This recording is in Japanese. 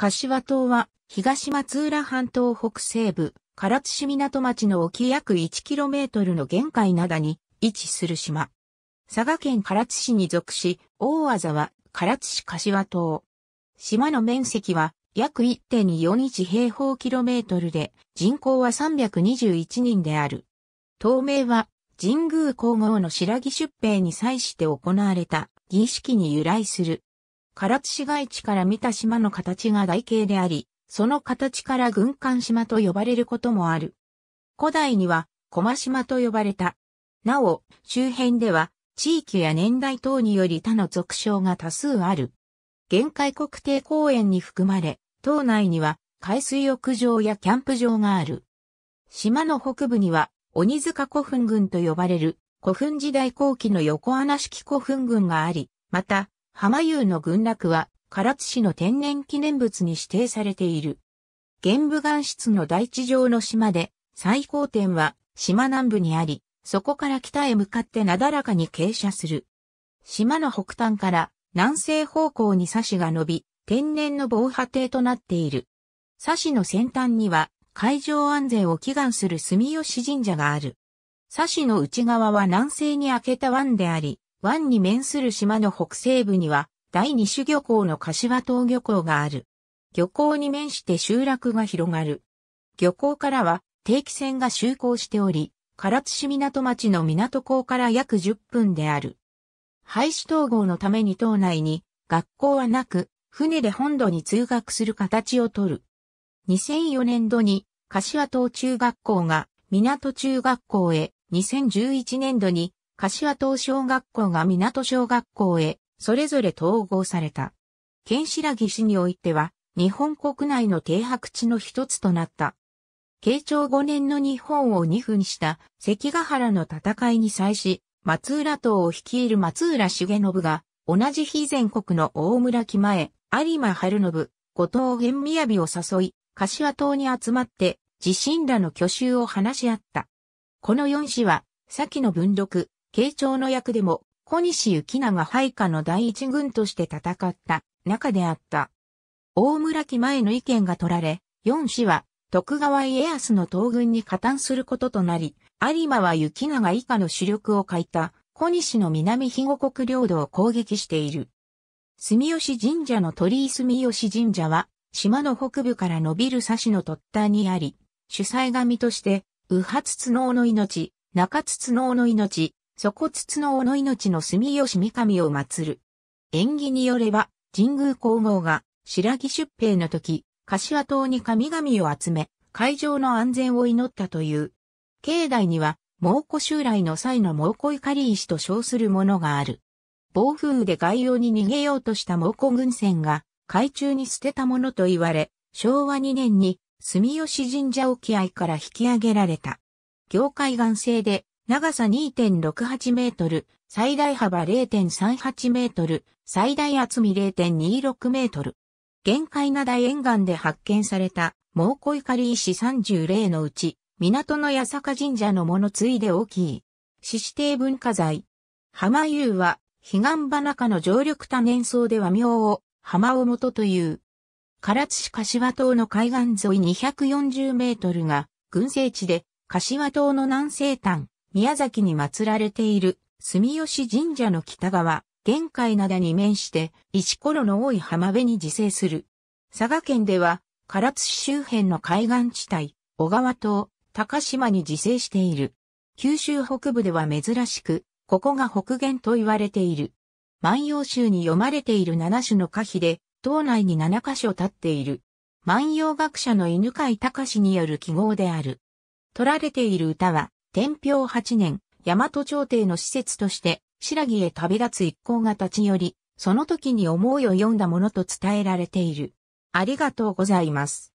柏島は、東松浦半島北西部、唐津市港町の沖約 1km の玄海灘に位置する島。佐賀県唐津市に属し、大技は唐津市柏島。島の面積は約1.41平方キロメートルで、人口は321人である。東名は、神宮皇后の白木出兵に際して行われた儀式に由来する唐津市街地から見た島の形が台形であり、その形から軍艦島と呼ばれることもある。古代には、駒島と呼ばれた。なお、周辺では、地域や年代等により他の俗称が多数ある。限界国定公園に含まれ、島内には海水浴場やキャンプ場がある。島の北部には、鬼塚古墳群と呼ばれる古墳時代後期の横穴式古墳群があり、また、浜湯の群落は唐津市の天然記念物に指定されている。玄武岩室の大地上の島で、最高点は島南部にあり、そこから北へ向かってなだらかに傾斜する。島の北端から南西方向に差しが伸び、天然の防波堤となっている。差しの先端には海上安全を祈願する住吉神社がある。差しの内側は南西に開けた湾であり、湾に面する島の北西部には、第二種漁港の柏島漁港がある。漁港に面して集落が広がる。漁港からは定期船が就航しており、唐津市港町の港港から約10分である。廃止統合のために島内に学校はなく、船で本土に通学する形をとる。2004年度に柏島中学校が港中学校へ、2011年度に柏島小学校が港小学校へ、それぞれ統合された。県白木市においては、日本国内の停泊地の一つとなった。慶長5年の日本を2分した関ヶ原の戦いに際し、松浦島を率いる松浦重信が、同じ日全国の大村木前、有馬晴信、後藤宮城を誘い、柏島に集まって、自身らの挙手を話し合った。この4氏は、先の文録、慶長の役でも、小西行長配下の第一軍として戦った中であった。大村木前の意見が取られ、四氏は徳川家康の東軍に加担することとなり、有馬は行長以下の主力を欠いた小西の南肥後国領土を攻撃している。住吉神社の鳥居住吉神社は、島の北部から伸びる差しの突端にあり、主催神として、右発角の命、中津の命、つつの尾の命の住吉三上を祀る。縁起によれば、神宮皇后が白木出兵の時、柏島に神々を集め、会場の安全を祈ったという。境内には、猛虎襲来の際の猛虎怒り石と称するものがある。暴風雨で外洋に逃げようとした猛虎軍船が、海中に捨てたものと言われ、昭和2年に住吉神社沖合から引き上げられた。業界岩製で長さ2.68メートル、最大幅0.38メートル、最大厚み0.26メートル。限界灘沿岸で発見された、猛虎怒り石30例のうち、港の八坂神社のものついで大きい。獅指定文化財。浜湯は、彼岸場中の常緑多年草では妙を、浜尾とという。唐津市柏島の海岸沿い240メートルが、群生地で、柏島の南西端、宮崎に祀られている住吉神社の北側、玄海灘に面して、石ころの多い浜辺に自生する。佐賀県では、唐津市周辺の海岸地帯、小川島、高島に自生している。九州北部では珍しく、ここが北限と言われている。万葉集に読まれている七種の歌碑で、島内に七箇所立っている。万葉学者の犬飼隆による記号である。取られている歌は、天平8年、大和朝廷の施設として、白木へ旅立つ一行が立ち寄り、その時に思いを読んだものと伝えられている。ありがとうございます。